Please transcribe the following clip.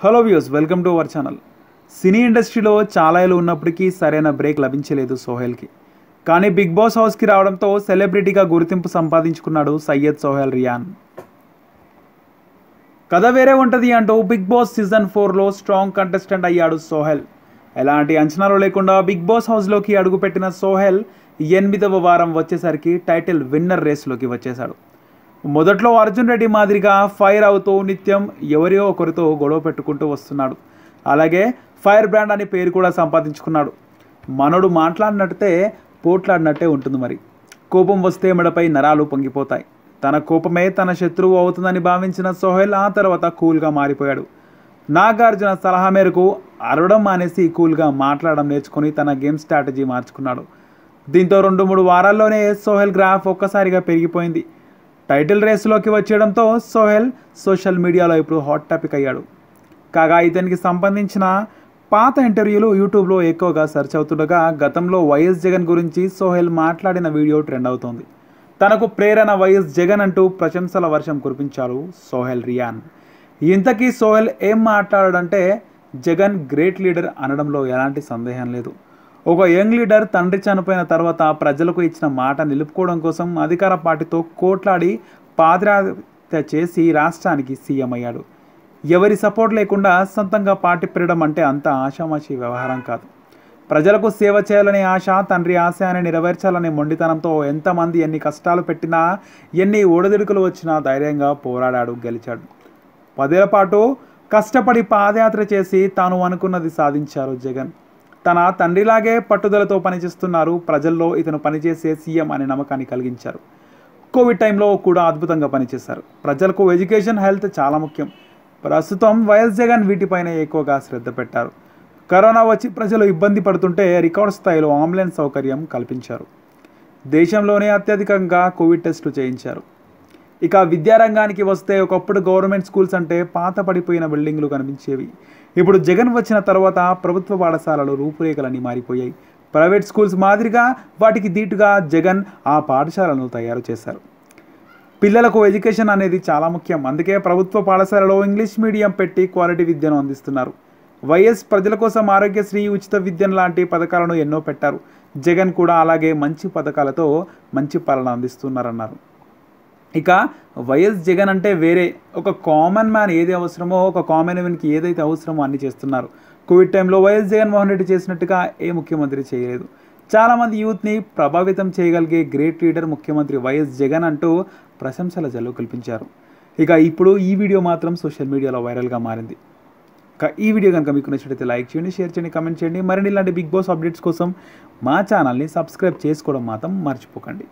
hello views welcome to our channel cine ఇండస్ట్రీలో చాలా ఉన్నప్పటికీ సరైన బ్రేక్ లభించలేదు సోహెల్కి కానీ బిగ్ బాస్ హౌస్కి రావడంతో సెలబ్రిటీగా గుర్తింపు సంపాదించుకున్నాడు సయ్యద్ సోహెల్ రియాన్ కథ వేరే ఉంటుంది అంటూ బిగ్ బాస్ సీజన్ ఫోర్లో స్ట్రాంగ్ కంటెస్టెంట్ అయ్యాడు సోహెల్ ఎలాంటి అంచనాలు లేకుండా బిగ్ బాస్ హౌస్లోకి అడుగుపెట్టిన సోహెల్ ఎనిమిదవ వారం వచ్చేసరికి టైటిల్ విన్నర్ రేస్లోకి వచ్చేశాడు మొదట్లో అర్జున్ రెడ్డి మాదిరిగా ఫైర్ అవుతూ నిత్యం ఎవరో ఒకరితో గొడవ పెట్టుకుంటూ వస్తున్నాడు అలాగే ఫైర్ బ్రాండ్ అనే పేరు కూడా సంపాదించుకున్నాడు మనోడు మాట్లాడినట్టే పోట్లాడినట్టే ఉంటుంది మరి కోపం వస్తే మెడపై నరాలు పొంగిపోతాయి తన కోపమే తన శత్రువు అవుతుందని భావించిన సోహెల్ ఆ తర్వాత కూల్గా మారిపోయాడు నాగార్జున సలహా మేరకు అరవడం మానేసి కూల్గా మాట్లాడడం నేర్చుకుని తన గేమ్ స్ట్రాటజీ మార్చుకున్నాడు దీంతో రెండు మూడు వారాల్లోనే సోహెల్ గ్రాఫ్ ఒక్కసారిగా పెరిగిపోయింది టైటిల్ రేసులోకి వచ్చేయడంతో సోహెల్ సోషల్ మీడియాలో ఇప్పుడు హాట్ టాపిక్ అయ్యాడు కాగా ఇతనికి సంబంధించిన పాత ఇంటర్వ్యూలు యూట్యూబ్లో ఎక్కువగా సెర్చ్ అవుతుండగా గతంలో వైఎస్ జగన్ గురించి సోహెల్ మాట్లాడిన వీడియో ట్రెండ్ అవుతోంది తనకు ప్రేరణ వైఎస్ జగన్ అంటూ ప్రశంసల వర్షం కురిపించారు సోహెల్ రియాన్ ఇంతకీ సోహెల్ ఏం మాట్లాడాడంటే జగన్ గ్రేట్ లీడర్ అనడంలో ఎలాంటి సందేహం లేదు ఒక యంగ్ లీడర్ తండ్రి చనిపోయిన తర్వాత ప్రజలకు ఇచ్చిన మాట నిలుపుకోవడం కోసం అధికార పార్టీతో కోట్లాడి పాదయాత్ర చేసి రాష్ట్రానికి సీఎం అయ్యాడు ఎవరి సపోర్ట్ లేకుండా సొంతంగా పార్టీ పెరగడం అంటే అంత ఆషామాషి వ్యవహారం కాదు ప్రజలకు సేవ చేయాలనే ఆశ తండ్రి ఆశయాన్ని నెరవేర్చాలనే మొండితనంతో ఎంతమంది ఎన్ని కష్టాలు పెట్టినా ఎన్ని ఓడదిడుకులు వచ్చినా ధైర్యంగా పోరాడాడు గెలిచాడు పదేళ్ల పాటు కష్టపడి పాదయాత్ర చేసి తాను అనుకున్నది సాధించారు జగన్ తన తండ్రిలాగే పట్టుదలతో పనిచేస్తున్నారు ప్రజల్లో ఇతను పనిచేసే సీఎం అనే నమ్మకాన్ని కలిగించారు కోవిడ్ టైంలో కూడా అద్భుతంగా పనిచేశారు ప్రజలకు ఎడ్యుకేషన్ హెల్త్ చాలా ముఖ్యం ప్రస్తుతం వైఎస్ జగన్ వీటిపైన ఎక్కువగా శ్రద్ధ పెట్టారు కరోనా వచ్చి ప్రజలు ఇబ్బంది పడుతుంటే రికార్డ్ స్థాయిలో ఆన్లైన్ సౌకర్యం కల్పించారు దేశంలోనే అత్యధికంగా కోవిడ్ టెస్టులు చేయించారు ఇక విద్యారంగానికి వస్తే ఒకప్పుడు గవర్నమెంట్ స్కూల్స్ అంటే పాత పడిపోయిన బిల్డింగ్లు కనిపించేవి ఇప్పుడు జగన్ వచ్చిన తర్వాత ప్రభుత్వ పాఠశాలలు రూపురేఖలన్నీ మారిపోయాయి ప్రైవేట్ స్కూల్స్ మాదిరిగా వాటికి దీటుగా జగన్ ఆ పాఠశాలను తయారు చేశారు పిల్లలకు ఎడ్యుకేషన్ అనేది చాలా ముఖ్యం అందుకే ప్రభుత్వ పాఠశాలలో ఇంగ్లీష్ మీడియం పెట్టి క్వాలిటీ విద్యను అందిస్తున్నారు వైఎస్ ప్రజల కోసం ఆరోగ్యశ్రీ ఉచిత విద్యను లాంటి పథకాలను ఎన్నో పెట్టారు జగన్ కూడా అలాగే మంచి పథకాలతో మంచి పాలన అందిస్తున్నారన్నారు ఇక వైఎస్ జగన్ అంటే వేరే ఒక కామన్ మ్యాన్ ఏది అవసరమో ఒక కామన్ మ్యాన్కి ఏదైతే అవసరమో అన్ని చేస్తున్నారు కోవిడ్ టైంలో వైఎస్ జగన్మోహన్ రెడ్డి చేసినట్టుగా ఏ ముఖ్యమంత్రి చేయలేదు చాలామంది యూత్ని ప్రభావితం చేయగలిగే గ్రేట్ లీడర్ ముఖ్యమంత్రి వైఎస్ జగన్ అంటూ ప్రశంసల జల్లు కల్పించారు ఇక ఇప్పుడు ఈ వీడియో మాత్రం సోషల్ మీడియాలో వైరల్గా మారింది ఇక ఈ వీడియో కనుక మీకు నచ్చినట్టయితే లైక్ చేయండి షేర్ చేయండి కమెంట్ చేయండి మరిన్ని ఇలాంటి బిగ్ బాస్ అప్డేట్స్ కోసం మా ఛానల్ని సబ్స్క్రైబ్ చేసుకోవడం మాత్రం మర్చిపోకండి